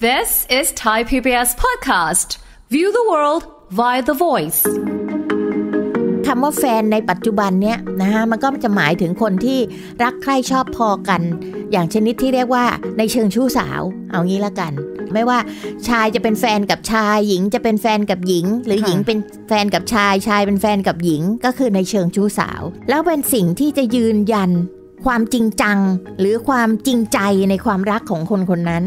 This is Thai PBS podcast. View the world via the voice. คำว่าแฟนในปัจจุบันเนี่ยนะฮะมันก็จะหมายถึงคนที่รักใคร่ชอบพอกัน อย่างชนิดที่เรียกว่าในเชิงชู้สาวเอางี้ละกัน ไม่ว่าชายจะเป็นแฟนกับชาย หญิงจะเป็นแฟนกับหญิง หรือหญิงเป็นแฟนกับชายชายเป็นแฟนกับหญิง ก็คือในเชิงชู้สาว แล้วเป็นสิ่งที่จะยืนยัน ความจริงจัง หรือความจริงใจในความรักของคนคนนั้น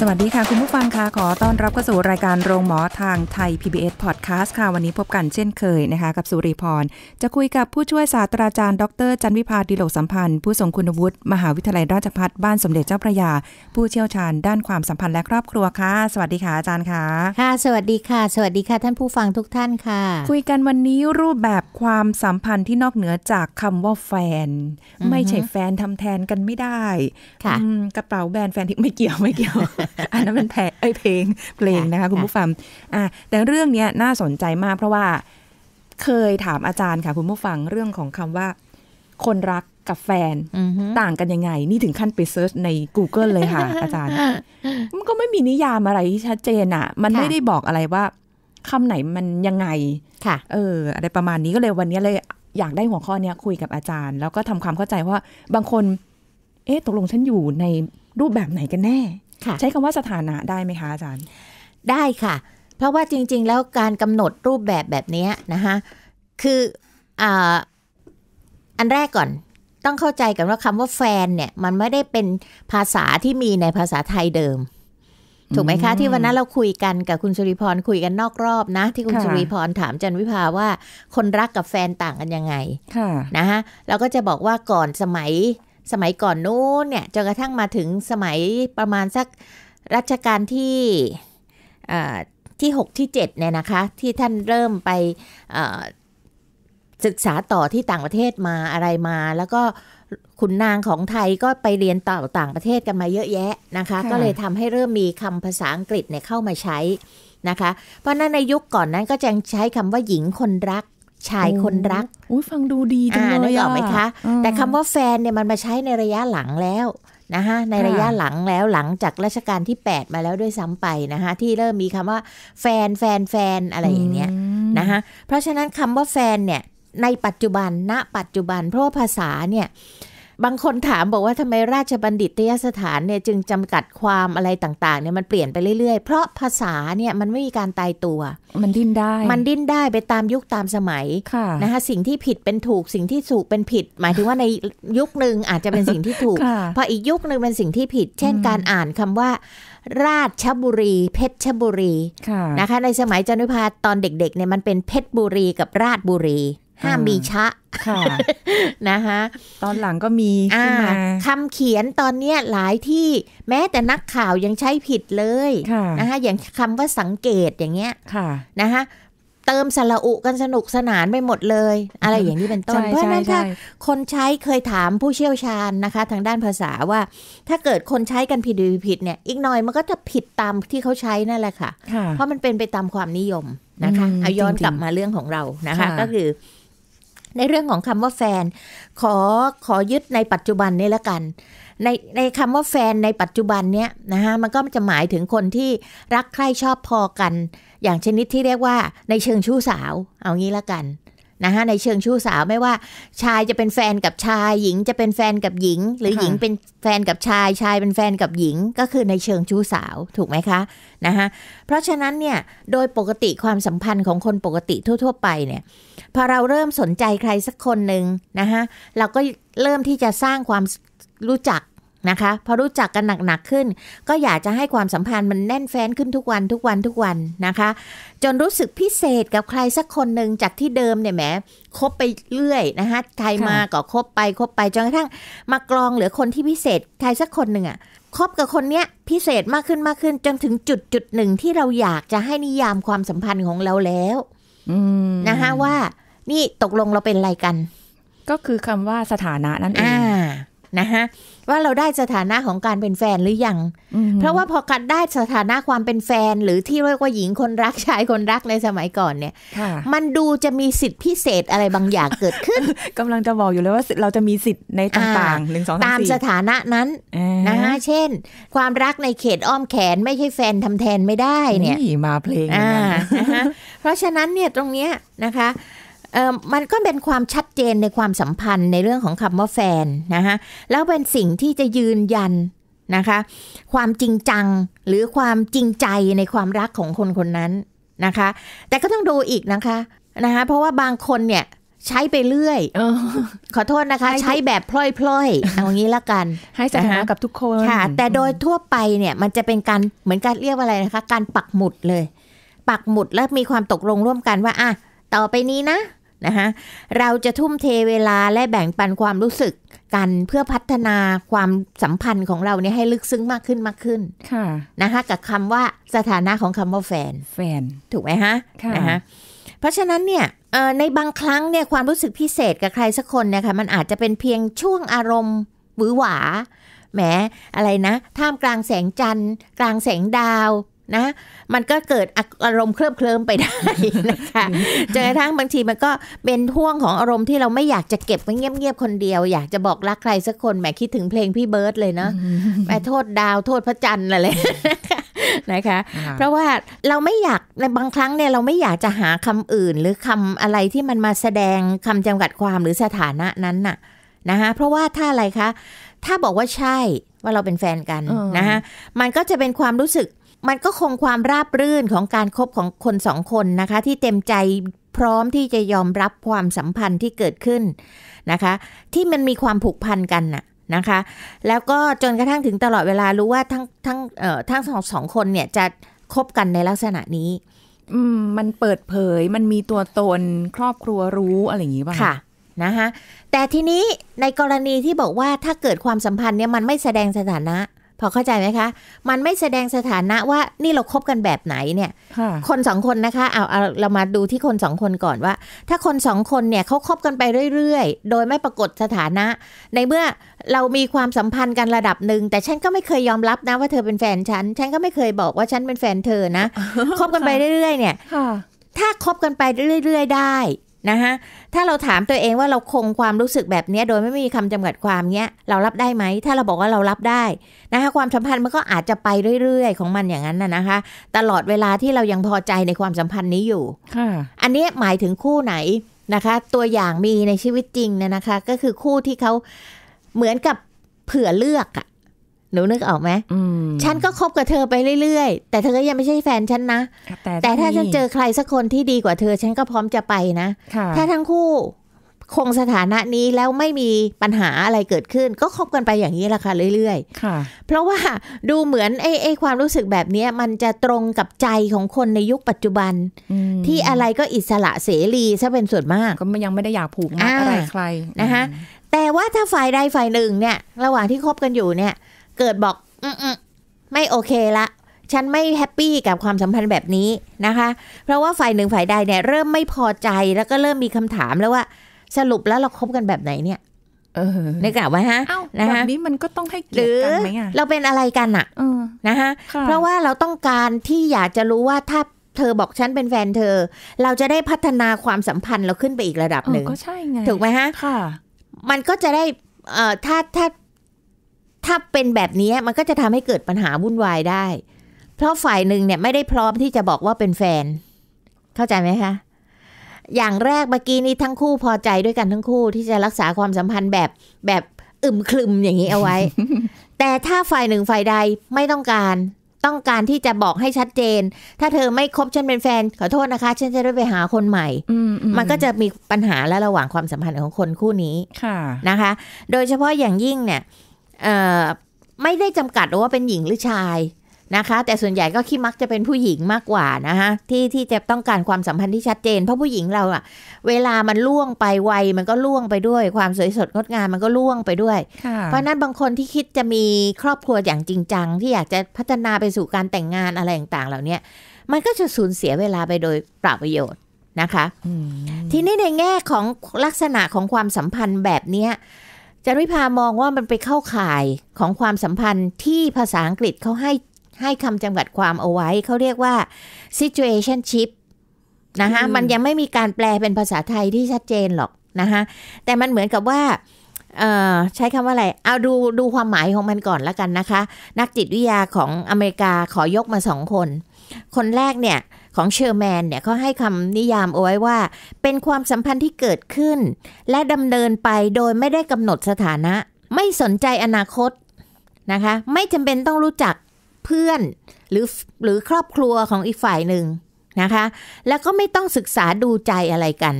สวัสดีค่ะ คุณผู้ฟังค่ะขอต้อนรับเข้าสู่รายการโรงหมอทางไทย PBS Podcast ค่ะ วันนี้พบกันเช่นเคยนะคะ กับสุริพร จะคุยกับผู้ช่วยศาสตราจารย์ดรจันวิพาดีโลกสัมพันธ์ผู้ทรงคุณวุฒิมหาวิทยาลัยราชภัฏบ้านสมเด็จเจ้าพระยา ผู้เชี่ยวชาญด้านความสัมพันธ์และครอบครัวค่ะสวัสดีค่ะอาจารย์ค่ะค่ะ สวัสดีค่ะ สวัสดีค่ะท่านผู้ฟังทุกท่านค่ะ คุยกันวันนี้รูปแบบความสัมพันธ์ที่นอกเหนือจากคำว่าแฟน ไม่ใช่แฟนทำแทนกันไม่ได้กระเป๋าแบรนด์แฟนที่ไม่เกี่ยวไม่เกี่ยวอันนั้นเป็นแพเอ้ยเพลงเพลงนะคะคุณผู้ฟังอ่ะแต่เรื่องเนี้ย น่าสนใจมากเพราะว่าเคยถามอาจารย์ค่ะคุณผู้ฟังเรื่องของคำว่า คนรักกับแฟนต่างกันยังไง นี่ถึงขั้นไปเซิร์ชใน Google เลยค่ะ อาจารย์มันก็ไม่มีนิยามอะไร ที่ชัดเจนอ่ะ มันไม่ได้บอกอะไรว่าคำไหนมันยังไงค่ะ เออ อะไรประมาณนี้ก็เลยวันนี้เลยอยากได้หัวข้อเนี้ยคุยกับอาจารย์ แล้วก็ทำความเข้าใจว่าบางคน เอ๊ะตกลงฉันอยู่ในรูปแบบไหนกันแน่ใช้คำว่าสถานะได้ไหมคะอาจารย์ได้ค่ะ เพราะว่าจริงๆ แล้วการกำหนดรูปแบบแบบนี้นะคะคือออันแรกก่อน ต้องเข้าใจกันว่าคำว่าแฟนเนี่ยมันไม่ได้เป็นภาษาที่มีในภาษาไทยเดิม ถูกไหมคะที่วันนั้นเราคุยกันกับคุณสุริพรคุยกันนอกรอบนะ ที่คุณสุริพรถามจันวิภาว่าคนรักกับแฟนต่างกันยังไงนะฮะเราก็จะบอกว่าก่อนสมัยสมัยก่อนนู้นเนี่ยจนกระทั่งมาถึงสมัยประมาณสักรัชกาลที่ที่6 ที่7เนี่ยนะคะที่ท่านเริ่มไปศึกษาต่อที่ต่างประเทศมาอะไรมา แล้วก็ขุนนางของไทยก็ไปเรียนต่อต่างประเทศกันมาเยอะแยะนะคะ ก็เลยทำให้เริ่มมีคำภาษาอังกฤษเนี่ยเข้ามาใช้นะคะ เพราะนั้นในยุคก่อนนั้นก็จะใช้คำว่าหญิงคนรักชายคนรัก อุ้ยฟังดูดีจังเลยอ่ะไหมคะแต่คำว่าแฟนเนี่ยมันมาใช้ในระยะหลังแล้วนะคะในระยะหลังแล้วหลังจากรัชกาลที่8มาแล้วด้วยซ้ำไปนะคะที่เริ่มมีคำว่า แฟนแฟนแฟนอะไรอย่างเงี้ยนะคะ เพราะฉะนั้นคำว่าแฟนเนี่ย ในปัจจุบันณ ปัจจุบันเพราะภาษาเนี่ยบางคนถามบอกว่าทำไมราชบัณฑิตยสถานเนี่ยจึงจำกัดความอะไรต่างๆเนี่ยมันเปลี่ยนไปเรื่อยๆ เพราะภาษาเนี่ยมันไม่มีการตายตัวมันดิ้นได้ มันดิ้นได้ไปตามยุคตามสมัยะนะคะสิ่งที่ผิดเป็นถูกสิ่งที่ถูกเป็นผิด หมายถึงว่าในยุคหนึ่งอาจจะเป็นสิ่งที่ถูกพออีกยุคหนึ่งเป็นสิ่งที่ผิด เช่นการอ่านคำว่าราชบุรี เพชรบุรีนะคะในสมัยจันทวิพาตอนเด็กๆเนี่ยมันเป็นเพชรบุรีกับราชบุรีห้ามมีชะค่ะ นะคะตอนหลังก็มีขึ้นมาคำเขียนตอนเนี้ยหลายที่แม้แต่นักข่าวยังใช้ผิดเลยนะคะอย่างคำว่าสังเกตอย่างเงี้ย ค่ะ นะคะเติมสระอุกันสนุกสนานไปหมดเลย อะไรอย่างนี้เป็นต้น เพราะนั้นถ้าคนใช้เคยถามผู้เชี่ยวชาญนะคะทางด้านภาษาว่า ถ้าเกิดคนใช้กันผิดผิดเนี่ย อีกหน่อยมันก็จะผิดตามที่เขาใช้นั่นแหละค่ะ เพราะมันเป็นไปตามความนิยมนะคะเอาย้อนกลับมาเรื่องของเรานะคะ ก็คือในเรื่องของคำว่าแฟน ขอขอยึดในปัจจุบันนี่ละกัน ในในคำว่าแฟนในปัจจุบันเนี้ยนะคะมันก็จะหมายถึงคนที่รักใคร่ชอบพอกัน อย่างชนิดที่เรียกว่าในเชิงชู้สาว เอางี้ละกันนะคะในเชิงชู้สาวไม่ว่า ชายจะเป็นแฟนกับชาย หญิงจะเป็นแฟนกับหญิง หรือหญิงเป็นแฟนกับชายชายเป็นแฟนกับหญิง ก็คือในเชิงชู้สาวถูกไหมคะนะคะเพราะฉะนั้นเนี่ยโดยปกติความสัมพันธ์ของคนปกติทั่วๆ ไปเนี่ยพอเราเริ่มสนใจใครสักคนหนึ่งนะคะเราก็เริ่มที่จะสร้างความรู้จักนะคะพอรู้จักกันหนักๆขึ้น ก็อยากจะให้ความสัมพันธ์มันแน่นแฟ้นขึ้นทุกวันทุกวันทุกวันนะคะ จนรู้สึกพิเศษกับใครสักคนหนึ่งจากที่เดิมเนี่ยแหมคบไปเรื่อยนะคะใครมาก็คบไปคบไปจนกระทั่งมากรองเหลือคนที่พิเศษใครสักคนหนึ่งอะคบกับคนเนี้ยพิเศษมากขึ้นมากขึ้นจนถึงจุดจุดหนึ่งที่เราอยากจะให้นิยามความสัมพันธ์ของเราแล้วนะคะว่า นี่ตกลงเราเป็นอะไรกัน ก็คือคำว่าสถานะนั่นเองนะฮะว่าเราได้สถานะของการเป็นแฟนหรืออยัง เพราะว่าพอการได้สถานะความเป็นแฟนหรือที่เรียกว่าหญิงคนรักชายคนรักในสมัยก่อนเนี่ย มันดูจะมีสิทธิพิเศษอะไรบางอย่างเกิดขึ้น กำลังจะบอกอยู่เลยว่าเราจะมีสิทธิ์ในต่างๆหนึ่งสองตามสถานะนั้นนะคะเช่นความรักในเขตอ้อมแขนไม่ใช่แฟนทำแทนไม่ได้เนี่ยมาเพลงเพราะฉะนั้นเนี่ยตรงเนี้ยนะคะมันก็เป็นความชัดเจนในความสัมพันธ์ในเรื่องของคำว่าแฟนนะคะ แล้วเป็นสิ่งที่จะยืนยันนะคะ ความจริงจังหรือความจริงใจในความรักของคนคนนั้นนะคะ แต่ก็ต้องดูอีกนะคะนะคะเพราะว่าบางคนเนี่ยใช้ไปเรื่อยออ ขอโทษนะคะใช้แบบพล่อยๆเอางี้ละกัน ให้สถานะกับทุกคนค่ะ แต่โดยทั่วไปเนี่ยมันจะเป็นการเหมือนการเรียกว่าอะไรนะคะการปักหมุดเลย ปักหมุดแล้วมีความตกลงร่วมกันว่าอ่ะต่อไปนี้นะนะคะเราจะทุ่มเทเวลาและแบ่งปันความรู้สึกกันเพื่อพัฒนาความสัมพันธ์ของเราเนี่ยให้ลึกซึ้งมากขึ้นมากขึ้นค่ะนะคะกับคำว่าสถานะของคำว่าแฟนแฟนถูกไหมฮะะนะคะเพราะฉะนั้นเนี่ยในบางครั้งเนี่ยความรู้สึกพิเศษกับใครสักคนเนี่ยค่ะมันอาจจะเป็นเพียงช่วงอารมณ์หวือหวาแหมอะไรนะท่ามกลางแสงจันทร์ กลางแสงดาวนะ มันก็เกิดอารมณ์เคลิบเคลิ้มไปได้นะคะจนกระทั่งบางทีมันก็เป็นท่วงของอารมณ์ที่เราไม่อยากจะเก็บไว้เงียบๆคนเดียว อยากจะบอกรักใครสักคนแหมคิดถึงเพลงพี่เบิร์ดเลยเนาะแหมโทษดาวโทษพระจันทร์อะไรนะคะ เพราะว่าเราไม่อยากในบางครั้งเนี่ยเราไม่อยากจะหาคำอื่นหรือคำอะไรที่มันมาแสดงคำจำกัดความหรือสถานะนั้นน่ะนะคะ เพราะว่าถ้าอะไรคะ ถ้าบอกว่าใช่ ว่าเราเป็นแฟนกันนะคะมันก็จะเป็นความรู้สึกมันก็คงความราบรื่นของการครบของคนสองคนนะคะ ที่เต็มใจพร้อมที่จะยอมรับความสัมพันธ์ที่เกิดขึ้นนะคะ ที่มันมีความผูกพันกันน่ะนะคะ แล้วก็จนกระทั่งถึงตลอดเวลารู้ว่า ทั้งทั้งเอ่อทั้งสองสองคนเนี่ยจะคบกันในลักษณะนี้ อืม มันเปิดเผย มันมีตัวตนครอบครัวรู้อะไรอย่างนี้ป่ะค่ะนะคะแต่ทีนี้ในกรณีที่บอกว่าถ้าเกิดความสัมพันธ์เนี่ยมันไม่แสดงสถานะพอเข้าใจไหมคะ มันไม่แสดงสถานะว่านี่เราครบกันแบบไหนเนี่ยคนสองคนนะคะเอาเอาเรามาดูที่คนสองคนก่อนว่า ถ้าคนสองคนเนี่ยเขาคบกันไปเรื่อย ๆ โดยไม่ปรากฏสถานะ ในเมื่อเรามีความสัมพันธ์กันระดับหนึ่งแต่ฉันก็ไม่เคยยอมรับนะ ว่าเธอเป็นแฟนฉันฉันก็ไม่เคยบอกว่าฉันเป็นแฟนเธอนะคบกันไปเรื่อยๆ เนี่ยถ้าคบกันไปเรื่อย ๆ ได้นะคะถ้าเราถามตัวเองว่าเราคงความรู้สึกแบบนี้โดยไม่มีคำจำกัดความเนี้ยเรารับได้ไหม ถ้าเราบอกว่าเรารับได้นะคะความสัมพันธ์มันก็อาจจะไปเรื่อยๆ ของมันอย่างนั้นนะนะคะ ตลอดเวลาที่เรายังพอใจในความสัมพันธ์นี้อยู่ อันนี้หมายถึงคู่ไหนนะคะ ตัวอย่างมีในชีวิตจริงเนี่ยนะคะ ก็คือคู่ที่เขาเหมือนกับเผื่อเลือกอะหนูนึกออกไหม ฉันก็คบกับเธอไปเรื่อยๆ แต่เธอก็ยังไม่ใช่แฟนฉันนะ แต่ถ้าฉันเจอใครสักคนที่ดีกว่าเธอ ฉันก็พร้อมจะไปนะ ถ้าทั้งคู่คงสถานะนี้แล้วไม่มีปัญหาอะไรเกิดขึ้น ก็คบกันไปอย่างนี้แหละค่ะเรื่อย ๆ ค่ะ เพราะว่าดูเหมือน ไอ้ไอ้ความรู้สึกแบบนี้มันจะตรงกับใจของคนในยุคปัจจุบัน ที่อะไรก็อิสระเสรีซะเป็นส่วนมาก ก็ยังไม่ได้อยากผูกมัดอะไรใครนะคะแต่ว่าถ้าฝ่ายใดฝ่ายหนึ่งเนี่ย ระหว่างที่คบกันอยู่เนี่ยเกิดบอกอืมไม่โอเคละ ฉันไม่แฮปปี้กับความสัมพันธ์แบบนี้นะคะ เพราะว่าฝ่ายหนึ่งฝ่ายใดเนี่ยเริ่มไม่พอใจแล้วก็เริ่มมีคำถามแล้วว่า สรุปแล้วเราคบกันแบบไหนเนี่ยเนึก่ากไว้ฮะ นะฮะแบบนี้มันก็ต้องให้เกียรติกันไหมอ่ะเราเป็นอะไรกันอ่ะนะฮะเพราะว่าเราต้องการที่อยากจะรู้ว่าถ้าเธอบอกฉันเป็นแฟนเธอ เราจะได้พัฒนาความสัมพันธ์เราขึ้นไปอีกระดับหนึ่งก็ใช่ไงถูกไหมฮะมันก็จะได้เอ่อถ้าถ้าถ้าเป็นแบบนี้ มันก็จะทำให้เกิดปัญหาวุ่นวายได้ เพราะฝ่ายหนึ่งเนี่ยไม่ได้พร้อมที่จะบอกว่าเป็นแฟน เข้าใจไหมคะ อย่างแรกเมื่อกี้นี้ ทั้งคู่พอใจด้วยกันทั้งคู่ที่จะรักษาความสัมพันธ์แบบแบบอึมครึมอย่างนี้เอาไว้ แต่ถ้าฝ่ายหนึ่งฝ่ายใดไม่ต้องการ ต้องการที่จะบอกให้ชัดเจน ถ้าเธอไม่คบฉันเป็นแฟนขอโทษนะคะฉันจะได้ไปหาคนใหม่ มันก็จะมีปัญหาและระหว่างความสัมพันธ์ของคนคู่นี้ค่ะนะคะ โดยเฉพาะอย่างยิ่งเนี่ยไม่ได้จำกัดว่าเป็นหญิงหรือชายนะคะ แต่ส่วนใหญ่ก็คิดมักจะเป็นผู้หญิงมากกว่านะคะที่ที่จะต้องการความสัมพันธ์ที่ชัดเจนเพราะผู้หญิงเราอะเวลามันล่วงไปไวมันก็ล่วงไปด้วย ความสวยสดงดงามมันก็ล่วงไปด้วย เพราะนั้นบางคนที่คิดจะมีครอบครัวอย่างจริงจังที่อยากจะพัฒนาไปสู่การแต่งงานอะไรต่างๆเหล่านี้มันก็จะสูญเสียเวลาไปโดยเปล่าประโยชน์นะคะทีนี้ในแง่ของลักษณะของความสัมพันธ์แบบเนี้ยจันวิพามองว่ามันไปเข้าข่ายของความสัมพันธ์ที่ภาษาอังกฤษเขาให้ ให้คำจำกัดความเอาไว้เขาเรียกว่า situationship นะคะมันยังไม่มีการแปลเป็นภาษาไทยที่ชัดเจนหรอก นะคะแต่มันเหมือนกับว่าใช้คำว่าอะไร เอาดู ดูความหมายของมันก่อนแล้วกันนะคะ นักจิตวิทยาของอเมริกาขอยกมาสองคน คนแรกเนี่ยของเชอร์แมนเนี่ยเขาให้คำนิยามเอาไว้ว่า เป็นความสัมพันธ์ที่เกิดขึ้น และดำเนินไปโดยไม่ได้กำหนดสถานะ ไม่สนใจอนาคตนะคะ ไม่จำเป็นต้องรู้จักเพื่อน หรือหรือครอบครัวของอีกฝ่ายหนึ่งนะคะ แล้วก็ไม่ต้องศึกษาดูใจอะไรกัน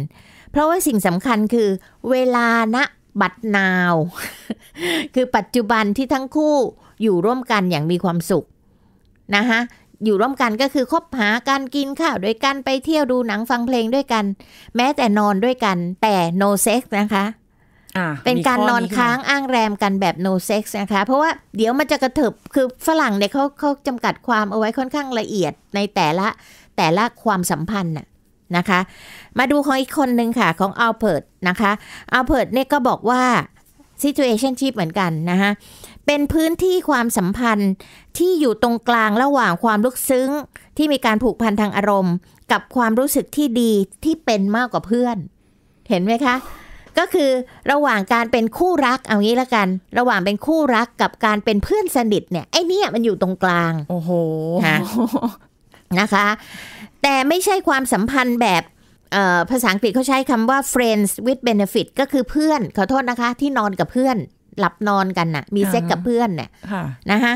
เพราะว่าสิ่งสำคัญคือ เวลาณนะบัดนาว คือปัจจุบันที่ทั้งคู่อยู่ร่วมกันอย่างมีความสุขนะคะอยู่ร่วมกันก็คือคบหากันกินข้าวด้วยกันไปเที่ยวดูหนังฟังเพลงด้วยกัน แม้แต่นอนด้วยกันแต่ no sex นะคะ เป็นการนอนค้างอ้างแรมกันแบบ no sex นะคะ เพราะว่าเดี๋ยวมันจะกระเถิบคือฝรั่งเนี่ยเขาเขาจำกัดความเอาไว้ค่อนข้างละเอียดในแต่ละแต่ละความสัมพันธ์น่ะนะคะ มาดูของอีกคนหนึ่งค่ะของอัลเพิร์ดนะคะอัลเพิร์ดเนี่ยก็บอกว่า situationship เหมือนกันนะคะเป็นพื้นที่ความสัมพันธ์ที่อยู่ตรงกลางระหว่างความลึกซึ้งที่มีการผูกพันทางอารมณ์ กับความรู้สึกที่ดีที่เป็นมากกว่าเพื่อน เห็นไหมคะ ก็คือระหว่างการเป็นคู่รักเอางี้ละกัน ระหว่างเป็นคู่รักกับการเป็นเพื่อนสนิทเนี่ยไอ้นี่มันอยู่ตรงกลางโอ้โหนะคะ แต่ไม่ใช่ความสัมพันธ์แบบภาษาอังกฤษเขาใช้คำว่า friends with benefit ก็คือเพื่อนขอโทษนะคะ ที่นอนกับเพื่อนหลับนอนกันน่ะมีเซ็กกับเพื่อนเนี่ยนะคะ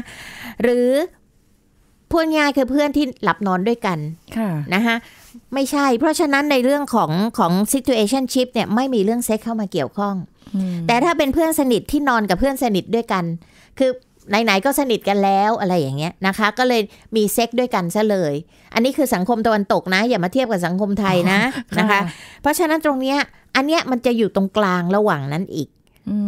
หรือพูดง่ายคือเพื่อนที่หลับนอนด้วยกันนะคะไม่ใช่เพราะฉะนั้นในเรื่องของของ situationship เนี่ยไม่มีเรื่องเซ็กเข้ามาเกี่ยวข้องแต่ถ้าเป็นเพื่อนสนิทที่นอนกับเพื่อนสนิทด้วยกัน คือไหนๆก็สนิทกันแล้วอะไรอย่างเงี้ยนะคะ ก็เลยมีเซ็กด้วยกันซะเลย อันนี้คือสังคมตะวันตกนะ อย่ามาเทียบกับสังคมไทยนะนะคะเพราะฉะนั้นตรงเนี้ยอันเนี้ยมันจะอยู่ตรงกลางระหว่างนั้นอีก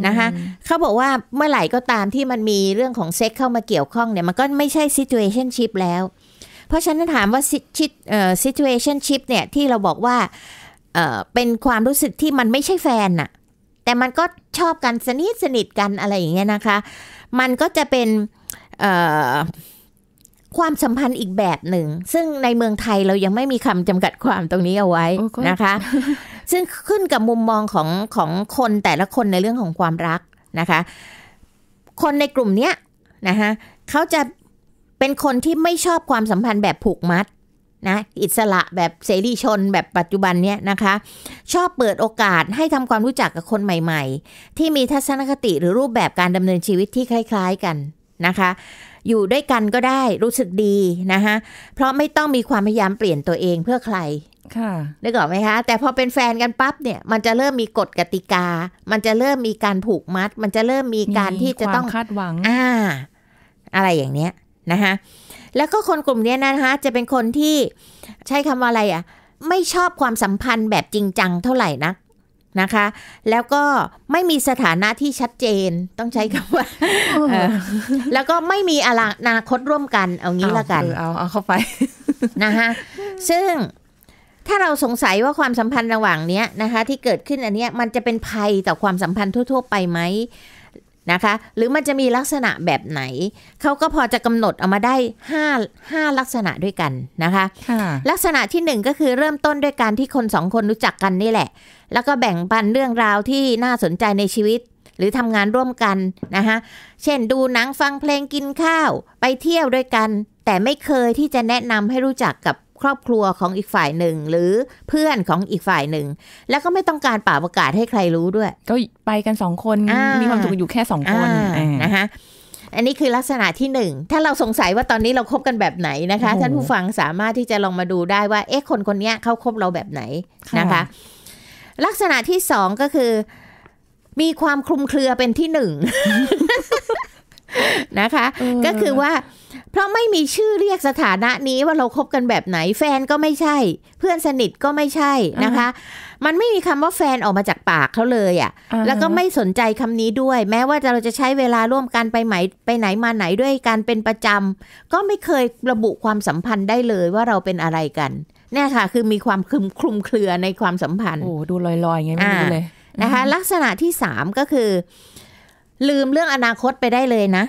นะคะเขาบอกว่าเมื่อไหร่ก็ตามที่มันมีเรื่องของเซ็กเข้ามาเกี่ยวข้องเนี่ยมันก็ไม่ใช่ซิ t u a t i o n s h i p แล้ว เพราะฉะนั้นถามว่าซิทูเอชันชิพเนี่ยที่เราบอกว่าเป็นความรู้สึกที่มันไม่ใช่แฟนน่ะแต่มันก็ชอบกันสนิทสนิทกันอะไรอย่างเงี้ยนะคะ มันก็จะเป็นความสัมพันธ์อีกแบบหนึ่ง ซึ่งในเมืองไทยเรายังไม่มีคำจำกัดความตรงนี้เอาไว้นะคะ ซึ่งขึ้นกับมุมมองของของคนแต่ละคนในเรื่องของความรักนะคะ คนในกลุ่มเนี้ยนะคะเขาจะเป็นคนที่ไม่ชอบความสัมพันธ์แบบผูกมัดนะอิสระแบบเสรีชนแบบปัจจุบันเนี้ยนะคะ ชอบเปิดโอกาสให้ทำความรู้จักกับคนใหม่ๆ ที่มีทัศนคติหรือรูปแบบการดำเนินชีวิตที่คล้ายๆ กันนะคะอยู่ด้วยกันก็ได้รู้สึกดีนะคะเพราะไม่ต้องมีความพยายามเปลี่ยนตัวเองเพื่อใครค่ะได้ก่อนไหมคะแต่พอเป็นแฟนกันปั๊บเนี่ย มันจะเริ่มมีกฎกติกา มันจะเริ่มมีการผูกมัด มันจะเริ่มมีการที่จะต้องคาดหวังอ่าอะไรอย่างเนี้ยนะคะแล้วก็คนกลุ่มนี้นะคะจะเป็นคนที่ใช้คำว่าอะไรอะ่ะไม่ชอบความสัมพันธ์แบบจริงจังเท่าไหร่นะนะคะ แล้วก็ไม่มีสถานะที่ชัดเจนต้องใช้คำว่า แล้วก็ไม่มีอนาคตร่วมกัน เอางี้ละกัน เอาเอาเข้าไปนะคะซึ่งถ้าเราสงสัยว่าความสัมพันธ์ระหว่างเนี้ยนะคะ ที่เกิดขึ้นอันเนี้ยมันจะเป็นภัยต่อความสัมพันธ์ทั่วๆไปไหมนะคะหรือมันจะมีลักษณะแบบไหน เขาก็พอจะกำหนดเอามาได้5าลักษณะด้วยกันนะคะะลักษณะที่ 1 ก็คือเริ่มต้นด้วยการที่คนสองคนรู้จักกันนี่แหละ แล้วก็แบ่งปันเรื่องราวที่น่าสนใจในชีวิต หรือทำงานร่วมกันนะคะเช่นดูหนังฟังเพลงกินข้าวไปเที่ยวด้วยกัน แต่ไม่เคยที่จะแนะนำให้รู้จักกับครอบครัวของอีกฝ่ายหนึ่งหรือเพื่อนของอีกฝ่ายหนึ่ง แล้วก็ไม่ต้องการป่าประกาศให้ใครรู้ด้วย ก็ไปกันสองคนมีความสุขอยู่แค่สองคนนะคะอันนี้คือลักษณะที่หนึ่ง ถ้าเราสงสัยว่าตอนนี้เราครบกันแบบไหนนะคะท่านผู้ฟังสามารถที่จะลองมาดูได้ว่าเอ๊ะคนคนนี้เขาคบเราแบบไหนนะคะ ลักษณะที่สองก็คือ มีความคลุมเครือเป็นที่หนึ่งนะคะ ก็คือว่าเพราะไม่มีชื่อเรียกสถานะนี้ว่าเราคบกันแบบไหนแฟนก็ไม่ใช่ เพื่อนสนิทก็ไม่ใช่นะคะ มันไม่มีคำว่าแฟนออกมาจากปากเขาเลยอะ่ะแล้วก็ไม่สนใจคำนี้ด้วย แม้ว่าเราจะใช้เวลาร่วมกันไปไหนไปไหนมาไหนด้วยกันเป็นประจำก็ไม่เคยระบุความสัมพันธ์ได้เลยว่าเราเป็นอะไรกันเนี่ยค่ะคือมีความคลุมคลุมเครือในความสัมพันธ์โอ้ดูลอยๆไงไม่รู้เลยนะคะ ลักษณะที่สามก็คือ ลืมเรื่องอนาคตไปได้เลยนะ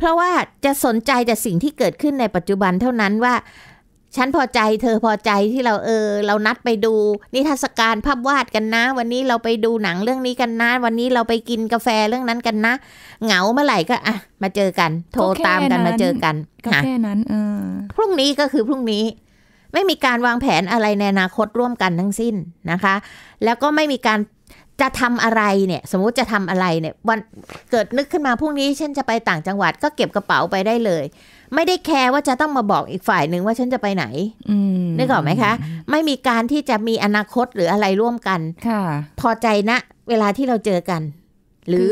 เพราะว่าจะสนใจแต่สิ่งที่เกิดขึ้นในปัจจุบันเท่านั้นว่า ฉันพอใจเธอพอใจที่เราเออ เรานัดไปดู นิทรรศการภาพวาดกันนะ วันนี้เราไปดูหนังเรื่องนี้กันนะวันนี้เราไปกินกาแฟเรื่องนั้นกันนะเหงาเมื่อไหร่ก็อ่ะมาเจอกัน โทรตามกันมาเจอกันก็แค่นั้นเออพรุ่งนี้ก็คือพรุ่งนี้ ไม่มีการวางแผนอะไรในอนาคตร่วมกันทั้งสิ้นนะคะ แล้วก็ไม่มีการจะทำอะไรเนี่ย สมมุติจะทำอะไรเนี่ย วันเกิดนึกขึ้นมาพรุ่งนี้ฉันจะไปต่างจังหวัดก็เก็บกระเป๋าไปได้เลย ไม่ได้แคร์ว่าจะต้องมาบอกอีกฝ่ายหนึ่งว่าฉันจะไปไหนนึกออกไหมคะ ไม่มีการที่จะมีอนาคตหรืออะไรร่วมกันค่ะ พอใจนะ เวลาที่เราเจอกัน หรือ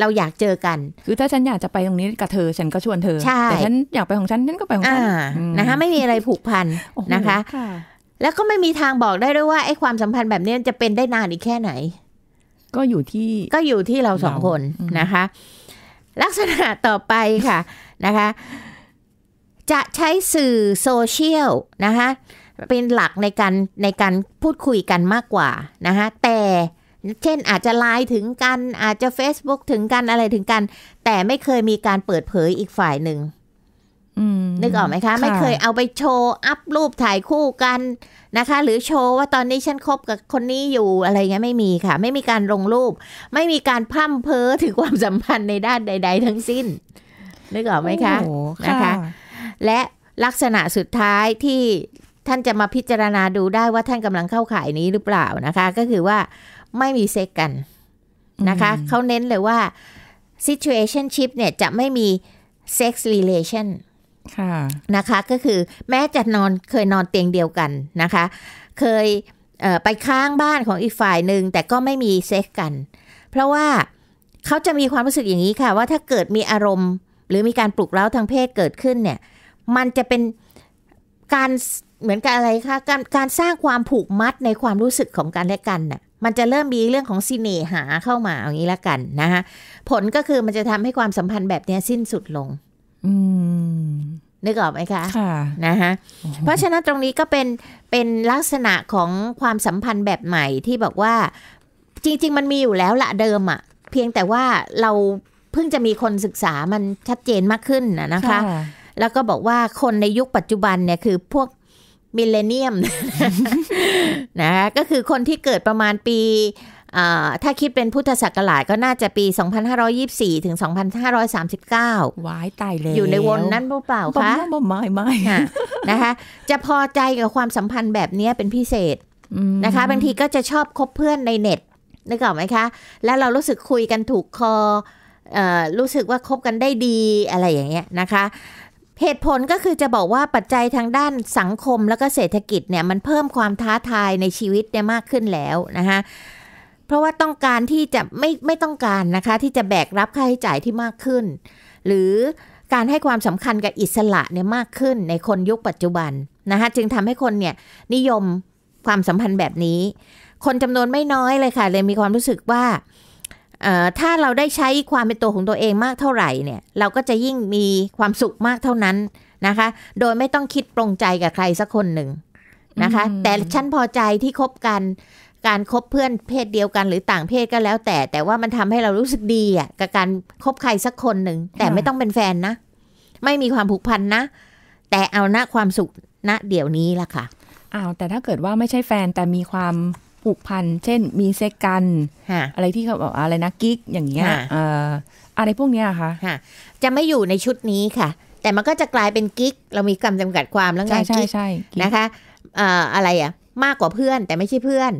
เราอยากเจอกัน คือถ้าฉันอยากจะไปตรงนี้กับเธอฉันก็ชวนเธอแต่ฉันอยากไปของฉันฉันก็ไปของฉันนะคะ ไม่มีอะไรผูกพันนะคะ แล้วก็ไม่มีทางบอกได้ด้วยว่าไอ้ความสัมพันธ์แบบนี้จะเป็นได้นานอีกแค่ไหนก็อยู่ที่ก็อยู่ที่เราสองคนนะคะ ลักษณะต่อไปค่ะนะคะจะใช้สื่อโซเชียลนะคะเป็นหลักในการในการพูดคุยกันมากกว่านะคะแต่เช่นอาจจะไลน์ถึงกัน อาจจะ Facebook ถึงกัน อะไรถึงกัน แต่ไม่เคยมีการเปิดเผยอีกฝ่ายหนึ่งนึกออกไหมคะ ไม่เคยเอาไปโชว์ อัพรูปถ่ายคู่กันนะคะ หรือโชว์ว่าตอนนี้ฉันคบกับคนนี้อยู่อะไรเงี้ยไม่มีค่ะ ไม่มีการลงรูป ไม่มีการพร่ำเพ้อถึงความสัมพันธ์ในด้านใด ๆ ทั้งสิ้น นึกออกไหมคะ นะคะ และลักษณะสุดท้ายที่ท่านจะมาพิจารณาดูได้ว่าท่านกำลังเข้าข่ายนี้หรือเปล่านะคะ ก็คือว่าไม่มีเซ็กกันนะคะ เขาเน้นเลยว่า situationship เนี่ยจะไม่มี sex relation นะคะก็คือแม้จะนอนเคยนอนเตียงเดียวกันนะคะ เคยไปค้างบ้านของอีกฝ่ายหนึ่งแต่ก็ไม่มีเซ็กกัน เพราะว่าเขาจะมีความรู้สึกอย่างนี้ค่ะ ว่าถ้าเกิดมีอารมณ์หรือมีการปลุกเร้าทางเพศเกิดขึ้นเนี่ยมันจะเป็นการเหมือนกับอะไรคะการการสร้างความผูกมัดในความรู้สึกของกันและกันน่ะมันจะเริ่มมีเรื่องของสิเนหาเข้ามาอย่างนี้ละกันนะคะผลก็คือมันจะทำให้ความสัมพันธ์แบบนี้สิ้นสุดลงนึกออกไหมคะ ค่ะ นะฮะ เพราะฉะนั้นตรงนี้ก็เป็น เป็นลักษณะของความสัมพันธ์แบบใหม่ที่บอกว่า จริงๆมันมีอยู่แล้วละเดิมอะเพียงแต่ว่าเราเพิ่งจะมีคนศึกษามันชัดเจนมากขึ้นนะคะ แล้วก็บอกว่าคนในยุคปัจจุบันเนี่ยคือพวกมิเลเนียมนะก็คือคนที่เกิดประมาณปีถ้าคิดเป็นพุทธศักราชก็น่าจะปี 2524 ถึง 2539วายตายแล้วอยู่ในวนนั้นเปล่าเปล่าคะไม่ไม่ไม่นะคะ จะพอใจกับความสัมพันธ์แบบนี้เป็นพิเศษนะคะ บางทีก็จะชอบคบเพื่อนในเน็ตนึกออกไหมคะ แล้วเรารู้สึกคุยกันถูกคอ รู้สึกว่าคบกันได้ดีอะไรอย่างเงี้ยนะคะ เหตุผลก็คือจะบอกว่าปัจจัยทางด้านสังคมแล้วก็เศรษฐกิจเนี่ยมันเพิ่มความท้าทายในชีวิตเนี่ยมากขึ้นแล้วนะคะเพราะว่าต้องการที่จะไม่ไม่ต้องการนะคะที่จะแบกรับค่าใช้จ่ายที่มากขึ้น หรือการให้ความสำคัญกับอิสระเนี่ยมากขึ้นในคนยุคปัจจุบัน นะคะจึงทำให้คนเนี่ยนิยมความสัมพันธ์แบบนี้ คนจำนวนไม่น้อยเลยค่ะ เลยมีความรู้สึกว่าถ้าเราได้ใช้ความเป็นตัวของตัวเองมากเท่าไหร่เนี่ยเราก็จะยิ่งมีความสุขมากเท่านั้นนะคะโดยไม่ต้องคิดปรงใจกับใครสักคนหนึ่งนะคะแต่ฉันพอใจที่คบกันการครบเพื่อนเพศเดียวกันหรือต่างเพศก็แล้วแต่แต่ว่ามันทำให้เรารู้สึกดีอ่ะกับการคบใครสักคนหนึ่งแต่ไม่ต้องเป็นแฟนนะ ไม่มีความผูกพันนะ แต่เอาณนความสุขณ เดี๋ยวนี้ล่ะค่ะอ้าวแต่ถ้าเกิดว่าไม่ใช่แฟนแต่มีความผูกพัน เช่นมีเซ็กกันอะไรที่เขาบอกอะไรนะกิ๊กอย่างเงี้ยอะไรพวกเนี้ยค่ะจะไม่อยู่ในชุดนี้ค่ะ แต่มันก็จะกลายเป็นกิ๊กเรามีคำจำกัดความแล้วไงกิ๊กนะคะอะไรอ่ะมากกว่าเพื่อนแต่ไม่ใช่เพื่อน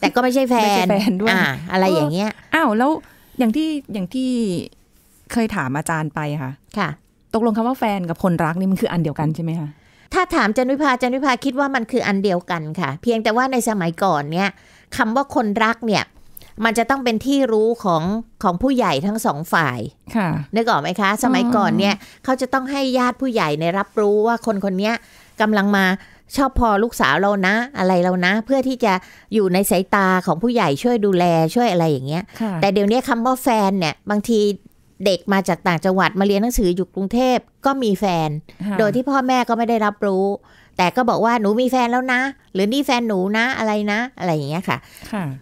แต่ก็ไม่ใช่แฟนแฟนด้วยอะไรอย่างเงี้ย อ้าว แล้วอย่างที่อย่างที่เคยถามอาจารย์ไปค่ะ ค่ะ ตกลงคำว่าแฟนกับคนรักนี่มันคืออันเดียวกันใช่ไหมคะ ถ้าถาม จันวิภาจันวิภา คิดว่ามันคืออันเดียวกันค่ะ เพียงแต่ว่าในสมัยก่อนเนี่ยคำว่าคนรักเนี่ยมันจะต้องเป็นที่รู้ของของผู้ใหญ่ทั้งสองฝ่าย ค่ะด้ก่อกไหมคะ สมัยก่อนเนี่ยเขาจะต้องให้ญาติผู้ใหญ่ในรับรู้ว่าคนคนนี้กำลังมาชอบพอลูกสาวเรานะอะไรเรานะ เพื่อที่จะอยู่ในสายตาของผู้ใหญ่ช่วยดูแลช่วยอะไรอย่างเงี้ย แต่เดี๋ยวนี้คำว่าแฟนเนี่ยบางทีเด็กมาจากต่างจังหวัดมาเรียนหนังสืออยู่กรุงเทพก็มีแฟน โดยที่พ่อแม่ก็ไม่ได้รับรู้ แต่ก็บอกว่าหนูมีแฟนแล้วนะ หรือนี่แฟนหนูนะอะไรนะอะไรอย่างเงี้ยค่ะ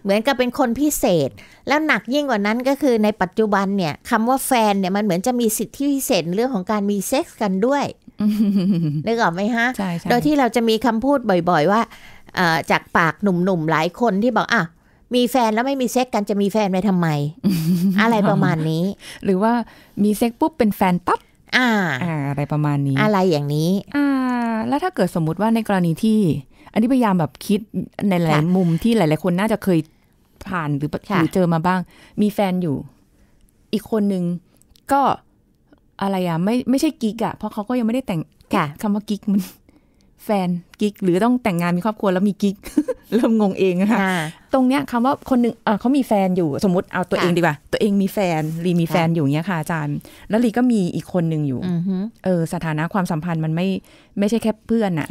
เหมือนกับเป็นคนพิเศษ แล้วหนักยิ่งกว่านั้นก็คือในปัจจุบันเนี่ยคำว่าแฟนเนี่ยมันเหมือนจะมีสิทธิพิเศษเรื่องของการมีเซ็กส์กันด้วยนึกออกไหมฮะ โดยที่เราจะมีคำพูดบ่อยๆว่า จากปากหนุ่มๆหลายคนที่บอกอ่ะมีแฟนแล้วไม่มีเซ็กกันจะมีแฟนไปทำไม อะไรประมาณนี้ หรือว่ามีเซ็กปุ๊บเป็นแฟนปั๊บอ่าอะไรประมาณนี้ อะไรอย่างนี้ อ่า แล้วถ้าเกิดสมมุติว่าในกรณีที่ อันนี้พยายามแบบคิดในหลายมุมที่หลาย ๆคนน่าจะเคยผ่านหรือหรือเจอมาบ้าง มีแฟนอยู่ อีกคนนึงก็อะไรอะไม่ไม่ใช่กิ๊กอะเพราะเขาก็ยังไม่ได้แต่งค่ะคำว่ากิ๊กมันแฟนกิ๊กหรือต้องแต่งงานมีครอบครัวแล้วมีกิ๊กเริ่มงงเองนะคะตรงเนี้ย คำว่าคนหนึ่งเขามีแฟนอยู่ สมมติเอาตัวเองดีกว่า ตัวเองมีแฟนลีมีแฟนอยู่เนี้ยค่ะ อาจารย์แล้วลีก็มีอีกคนหนึ่งอยู่เออสถานะความสัมพันธ์มันไม่ไม่ใช่แค่เพื่อนอะ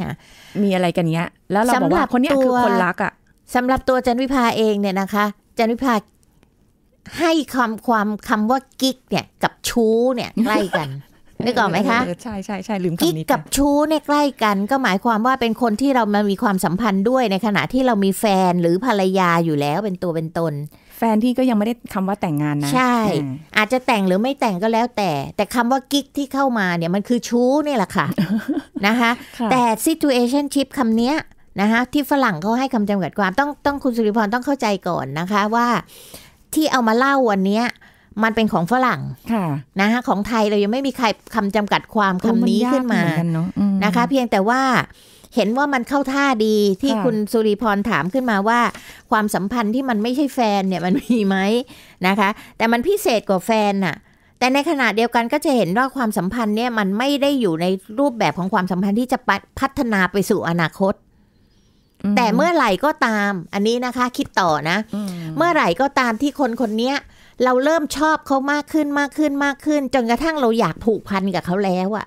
มีอะไรกันเนี้ย แล้วเราบอกว่าคนเนี้ยคือคนรักอะสำหรับตัวจันวิภาเองเนี่ยนะคะ จันวิภาให้คำความคำว่ากิ๊กเนี่ยกับชู้เนี่ยใกล้กันนึกออกไหมคะใช่ใช่ใช่ลืมคำนี้กิ๊กกับชู้เนี่ยใกล้กัน ก็หมายความว่าเป็นคนที่เรามามีความสัมพันธ์ด้วยในขณะที่เรามีแฟนหรือภรรยาอยู่แล้วเป็นตัวเป็นตน แฟนที่ก็ยังไม่ได้คำว่าแต่งงานนะ ใช่ อาจจะแต่งหรือไม่แต่งก็แล้วแต่ แต่คำว่ากิ๊กที่เข้ามาเนี่ยมันคือชู้เนี่ยแหละค่ะนะคะแต่ situationship คำเนี้ยนะคะที่ฝรั่งเขาให้คำจำกัดความต้องต้องคุณสุริพรต้องเข้าใจก่อนนะคะว่าที่เอามาเล่าวันนี้มันเป็นของฝรั่งนะคะของไทยเรายังไม่มีใครคำจำกัดความคำนี้ขึ้นมานะคะ เพียงแต่ว่าเห็นว่ามันเข้าท่าดีที่คุณสุริพรถามขึ้นมาว่า ความสัมพันธ์ที่มันไม่ใช่แฟนเนี่ยมันมีไหมนะคะ แต่มันพิเศษกว่าแฟนน่ะ แต่ในขณะเดียวกันก็จะเห็นว่าความสัมพันธ์เนี่ยมันไม่ได้อยู่ในรูปแบบของความสัมพันธ์ที่จะพัฒนาไปสู่อนาคตแต่เมื่อไหร่ก็ตาม อันนี้นะคะคิดต่อนะ เมื่อไหร่ก็ตามที่คนคนนี้เราเริ่มชอบเขามากขึ้นมากขึ้นมากขึ้น จนกระทั่งเราอยากผูกพันกับเขาแล้วอะ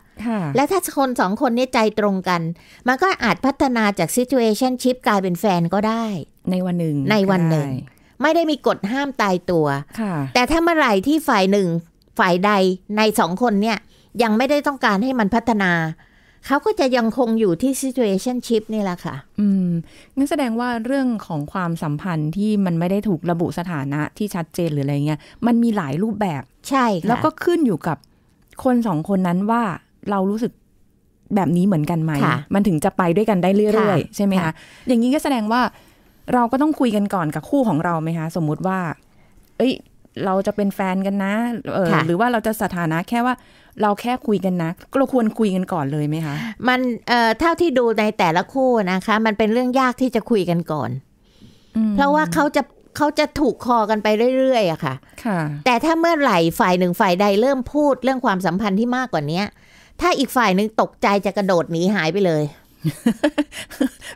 และถ้าคนสองคนนี้ใจตรงกัน มันก็อาจพัฒนาจากซิ t ูเอชันชิ i กลายเป็นแฟนก็ได้ ในวันหนึ่งในวันหนึ่ง ไม่ได้มีกฎห้ามตายตัว แต่ถ้าเมื่อไหร่ที่ฝ่ายหนึ่งฝ่ายใดในสองคนเนี่ยยังไม่ได้ต้องการให้มันพัฒนาเขาก็จะยังคงอยู่ที่ situationship นี่แหละค่ะ อืมงั้นแสดงว่าเรื่องของความสัมพันธ์ที่มันไม่ได้ถูกระบุสถานะที่ชัดเจนหรืออะไรเงี้ย มันมีหลายรูปแบบ ใช่ แล้วก็ขึ้นอยู่กับคนสองคนนั้นว่าเรารู้สึกแบบนี้เหมือนกันไหม มันถึงจะไปด้วยกันได้เรื่อยๆใช่ไหมคะ อย่างนี้ก็แสดงว่า เราก็ต้องคุยกันก่อนกับคู่ของเราไหมคะ สมมุติว่า เอ้ย เราจะเป็นแฟนกันนะ เออหรือว่าเราจะสถานะแค่ว่าเราแค่คุยกันนะเราควรคุยกันก่อนเลยไหมคะ มัน เอ่อเท่าที่ดูในแต่ละคู่นะคะ มันเป็นเรื่องยากที่จะคุยกันก่อน เพราะว่าเขาจะ เขาจะถูกคอกันไปเรื่อยๆอะค่ะ ค่ะ แต่ถ้าเมื่อไหร่ฝ่ายหนึ่งฝ่ายใดเริ่มพูด เรื่องความสัมพันธ์ที่มากกว่านี้ ถ้าอีกฝ่ายหนึ่งตกใจจะกระโดดหนีหายไปเลย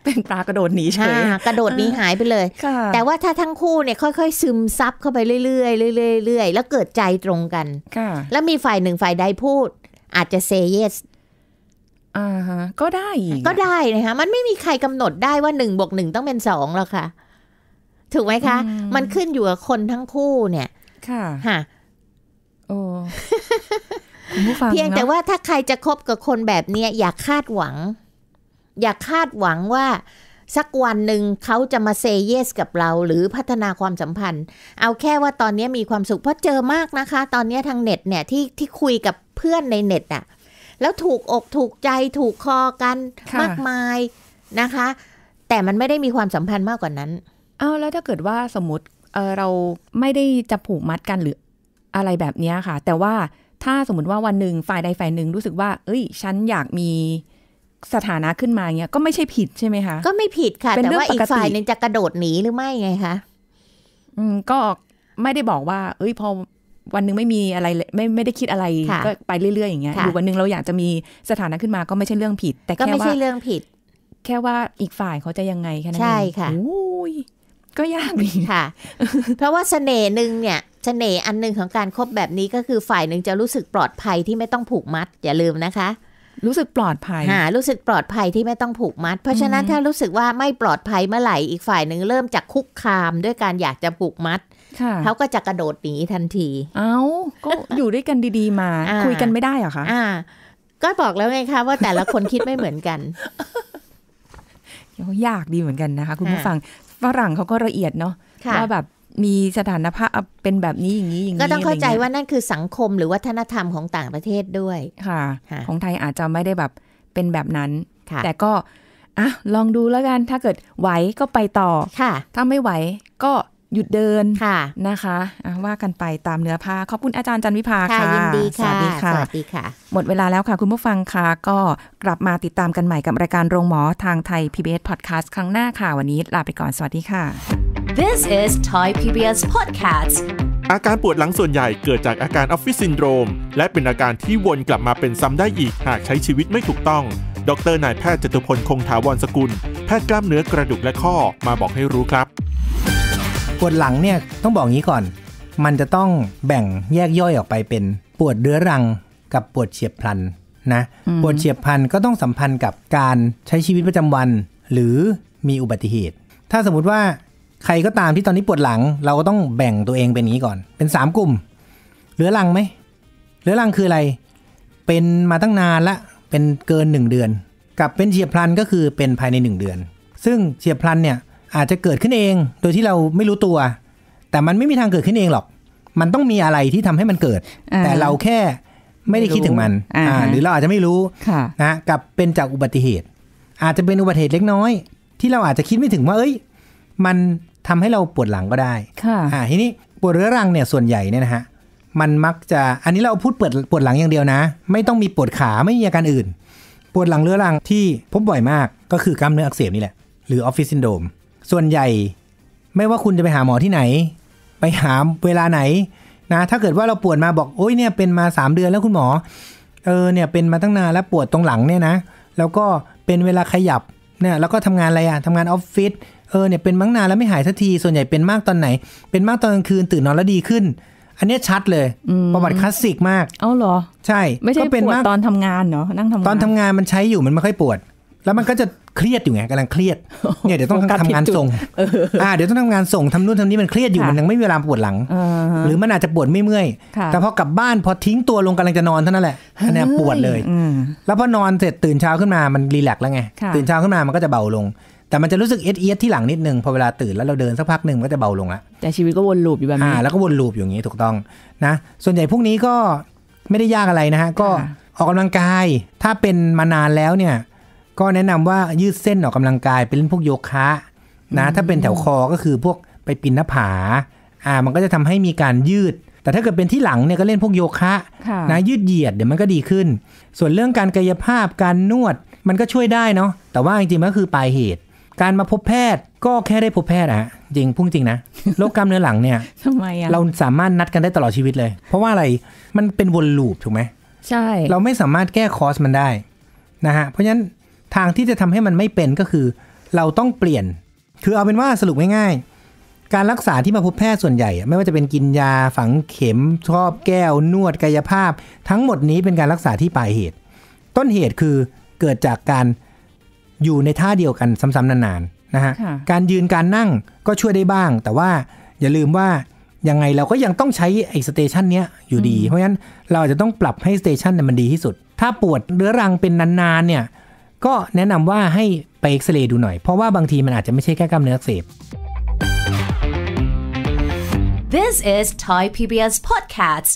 เป็นปลากระโดดหนีเฉยกระโดดหนีหายไปเลย แต่ว่าถ้าทั้งคู่เนี่ย ค่อยๆซึมซับเข้าไปเรื่อยๆเรื่อยๆเรื่อยแล้วเกิดใจตรงกันแล้วมีฝ่ายหนึ่งฝ่ายใดพูด อาจจะเซเยส อ่าฮะก็ได้ ก็ได้นะคะ มันไม่มีใครกำหนดได้ว่าหนึ่งบวกหนึ่งต้องเป็นสองหรอกค่ะ ถูกไหมคะ มันขึ้นอยู่กับคนทั้งคู่เนี่ย ค่ะะโอ้เพียงแต่ว่าถ้าใครจะคบกับคนแบบเนี้ยอย่าคาดหวังอย่าคาดหวังว่าสักวันหนึ่งเขาจะมาเซเยสกับเราหรือพัฒนาความสัมพันธ์ เอาแค่ว่าตอนนี้มีความสุขเพราะเจอมากนะคะ ตอนนี้ทางเน็ตเนี่ยที่ที่คุยกับเพื่อนในเน็ตอะแล้วถูกอกถูกใจถูกคอกันมากมายนะคะ แต่มันไม่ได้มีความสัมพันธ์มากกว่านั้นเอาแล้วถ้าเกิดว่าสมมติเเราไม่ได้จะผูกมัดกันหรือ อะไรแบบนี้ค่ะ แต่ว่าถ้าสมมติว่าวันหนึ่งฝ่ายใดฝ่ายหนึ่งรู้สึกว่าเอ้ยฉันอยากมีสถานะขึ้นมาเงี้ยก็ไม่ใช่ผิดใช่ไหมคะก็ไม่ผิดค่ะ แต่ว่าอีกฝ่ายนึงจะกระโดดหนีหรือไม่ไงคะอืมก็ไม่ได้บอกว่า เอ้ยพอวันนึงไม่มีอะไรไม่ไม่ได้คิดอะไรก็ไปเรื่อยๆอย่างเงี้ยอยู่วันนึงเราอยากจะมีสถานะขึ้นมาก็ไม่ใช่เรื่องผิด แต่ก็ไม่ใช่เรื่องผิด แค่ว่าอีกฝ่ายเขาจะยังไงแค่นั้นใช่ค่ะอ้ยก็ยากดีค่ะ เพราะว่าเสน่ห์หนึ่งเนี่ยเสน่ห์อันหนึ่งของการครบแบบนี้ ก็คือฝ่ายหนึ่งจะรู้สึกปลอดภัยที่ไม่ต้องผูกมัด อย่าลืมนะคะรู้สึกปลอดภัยรู้สึกปลอดภัยที่ไม่ต้องผูกมัด เพราะฉะนั้นถ้ารู้สึกว่าไม่ปลอดภัยเมื่อไหร่อีกฝ่ายหนึ่งเริ่มจากคุกคามด้วยการอยากจะผูกมัดเขาก็จะกระโดดหนีทันที เอา้า ก็อยู่ด้วยกันดี ๆ มา คุยกันไม่ได้เหรอคะ อ่า ก็บอกแล้วไงคะ ว่าแต่ละคนคิดไม่เหมือนกันยากดีเหมือนกันนะคะ คุณผู้ฟังฝรั่งเขาก็ละเอียดเนาะ ว่าแบบมีสถานภาพเป็นแบบนี้อย่างนี้ อย่างนี้ ก็ต้องเข้าใจว่านั่นคือสังคมหรือวัฒนธรรมของต่างประเทศด้วย ค่ะ ของไทยอาจจะไม่ได้แบบเป็นแบบนั้นแต่ก็ อ่ะลองดูแล้วกัน ถ้าเกิดไหวก็ไปต่อ ค่ะ ถ้าไม่ไหวก็หยุดเดิน ค่ะ นะคะ ว่ากันไปตามเนื้อผ้า ขอบคุณอาจารย์จันวิภาค่ะ ยินดีค่ะ สวัสดีค่ะสวัสดีค่ะหมดเวลาแล้วค่ะ คุณผู้ฟังค่ะ ก็กลับมาติดตามกันใหม่กับรายการโรงหมอทางไทย PBS Podcast ครั้งหน้าค่ะวันนี้ลาไปก่อนสวัสดีค่ะ This is Thai PBS Podcast อาการปวดหลังส่วนใหญ่เกิดจากอาการออฟฟิศซินโดรม และเป็นอาการที่วนกลับมาเป็นซ้ำได้อีกหากใช้ชีวิตไม่ถูกต้อง ดร นายแพทย์จตุพลคงถาวรสกุล แพทย์กล้ามเนื้อกระดูกและข้อมาบอกให้รู้ครับ ปวดหลังเนี่ย ต้องบอกงี้ก่อน มันจะต้องแบ่งแยกย่อยออกไปเป็น ปวดเรื้อรังกับปวดเฉียบพลันนะ ปวดเฉียบพลันก็ต้องสัมพันธ์กับการใช้ชีวิตประจำวัน หรือมีอุบัติเหตุ ถ้าสมมติว่าใครก็ตามที่ตอนนี้ปวดหลัง เราก็ต้องแบ่งตัวเองเป็นนี้ก่อน เป็นสามกลุ่ม เหลือรังไหมเหลือรังคืออะไรเป็นมาตั้งนานละเป็นเกิน 1 เดือน กับเป็นเฉียบพลันก็คือเป็นภายใน 1 เดือน ซึ่งเฉียบพลันเนี่ย อาจจะเกิดขึ้นเองโดยที่เราไม่รู้ตัว แต่มันไม่มีทางเกิดขึ้นเองหรอก มันต้องมีอะไรที่ทำให้มันเกิด แต่เราแค่ไม่ได้คิดถึงมันหรือเราอาจจะไม่รู้นะกับเป็นจากอุบัติเหตุ อาจจะเป็นอุบัติเหตุเล็กน้อย ที่เราอาจจะคิดไม่ถึงว่าเอ้ยมันทำให้เราปวดหลังก็ได้ ค่ะ ทีนี้ปวดเรื้อรังเนี่ย ส่วนใหญ่เนี่ยนะฮะ มันมักจะ อันนี้เราพูดปวดปวดหลังอย่างเดียวนะ ไม่ต้องมีปวดขา ไม่มีอาการอื่น ปวดหลังเรื้อรังที่พบบ่อยมากก็คือกล้ามเนื้ออักเสบนี่แหละ หรือออฟฟิศซินโดม ส่วนใหญ่ ไม่ว่าคุณจะไปหาหมอที่ไหน ไปหาเวลาไหน นะ ถ้าเกิดว่าเราปวดมาบอกโอ้ยเนี่ยเป็นมา 3 เดือนแล้วคุณหมอ เออ เนี่ยเป็นมาตั้งนานแล้วปวดตรงหลังเนี่ยนะ แล้วก็เป็นเวลาขยับ เนี่ย แล้วก็ทำงานอะไรอะทำงานออฟฟิศเออเนี่ยเป็นมั้งนานแล้วไม่หายสักทีส่วนใหญ่เป็นมากตอนไหน เป็นมากตอนกลางคืนตื่นนอนแล้วดีขึ้น อันนี้ชัดเลยประวัติคลาสสิกมาก เอ้าเหรอใช่ไม่ใช่เป็นมากตอนทำงานเนาะนั่งทำงานตอนทำงานมันใช้อยู่มันไม่ค่อยปวด แล้วมันก็จะเครียดอยู่ไงกำลังเครียดเนี่ยเดี๋ยวต้องทำงานส่งอ่าเดี๋ยวต้องทำงานส่งทำนู่นทำนี่มันเครียดอยู่มันยังไม่มีเวลาปวดหลังหรือมันอาจจะปวดไม่เมื่อยแต่พอกลับบ้านพอทิ้งตัวลงกำลังจะนอนเท่านั้นแหละอันนี้ปวดเลยแล้วพอนอนเสร็จตื่นเช้าขึ้นมามันรีแลกซ์แล้วไงตื่นเช้าขึ้นมามันก็จะเบาลงแต่มันจะรู้สึกเอียดเอียดที่หลังนิดนึงพอเวลาตื่นแล้วเราเดินสักพักหนึ่งก็จะเบาลงละแต่ชีวิตก็วนลูปอยู่แบบนี้แล้วก็วนลูปอย่างนี้ถูกต้องนะส่วนใหญ่พวกนี้ก็ไม่ได้ยากอะไรนะฮะก็ออกกำลังกายถ้าเป็นมานานแล้วเนี่ยก็แนะนำว่ายืดเส้นออกกำลังกาย เป็นพวกโยคะนะ ถ้าเป็นแถวคอก็คือพวกไปปีนหน้าผาอ่ามันก็จะทำให้มีการยืด แต่ถ้าเกิดเป็นที่หลังเนี่ยก็เล่นพวกโยคะนะยืดเหยียดเดี๋ยวมันก็ดีขึ้น ส่วนเรื่องการกายภาพการนวดมันก็ช่วยได้เนาะแต่ว่าจริงๆมก็คือปลายเหตุการมาพบแพทย์ก็แค่ได้พบแพทย์อะจริงพุ่งจริงนะโรคกล้ามเนื้อหลังเนี่ยทำไมอะเราสามารถนัดกันได้ตลอดชีวิตเลย เพราะว่าอะไรมันเป็นวนลูปถูกไหมใช่เราไม่สามารถแก้คอสมันได้นะฮะเพราะฉะนั้นทางที่จะทำให้มันไม่เป็นก็คือ เราต้องเปลี่ยน คือเอาเป็นว่าสรุปง่ายๆ การรักษาที่มาพบแพทย์ส่วนใหญ่ ไม่ว่าจะเป็นกินยาฝังเข็มชอบแก้ว นวดกายภาพ ทั้งหมดนี้เป็นการรักษาที่ปลายเหตุ ต้นเหตุคือเกิดจากการอยู่ในท่าเดียวกันซ้ำๆนานๆ นะฮะ การยืนการนั่งก็ช่วยได้บ้าง แต่ว่าอย่าลืมว่ายังไงเราก็ยังต้องใช้ไอ้สเตชันเนี้ยอยู่ดี เพราะฉะนั้นเราจะต้องปรับให้สเตชันมันดีที่สุด ถ้าปวดเรื้อรังเป็นนานๆเนี่ย ก็แนะนำว่าให้ไปเอ็กซเรย์ดูหน่อย เพราะว่าบางทีมันอาจจะไม่ใช่แค่กล้ามเนื้อเสพ This is Thai PBS podcast